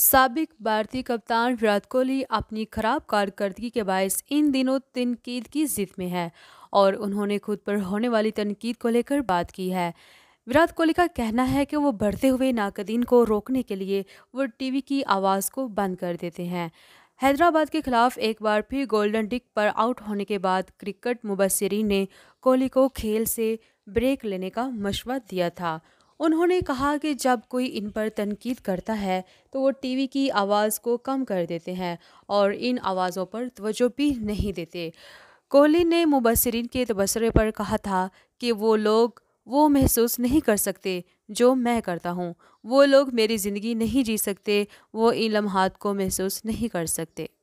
सबक भारतीय कप्तान विराट कोहली अपनी खराब कारकर्दगी के बायस इन दिनों तनकीद की जिद में है और उन्होंने खुद पर होने वाली तनकीद को लेकर बात की है विराट कोहली का कहना है कि वो बढ़ते हुए नाकदीन को रोकने के लिए वो टीवी की आवाज़ को बंद कर देते हैं हैदराबाद के खिलाफ एक बार फिर गोल्डन डिक पर आउट होने के बाद क्रिकेट मुबसरीन ने कोहली को खेल से ब्रेक लेने का मशवरा दिया था उन्होंने कहा कि जब कोई इन पर तनकीद करता है तो वो टीवी की आवाज़ को कम कर देते हैं और इन आवाज़ों पर तवज्जो भी नहीं देते कोहली ने मुबसरिन के तबसरे पर कहा था कि वो लोग वो महसूस नहीं कर सकते जो मैं करता हूँ वो लोग मेरी ज़िंदगी नहीं जी सकते वो इन लम्हात को महसूस नहीं कर सकते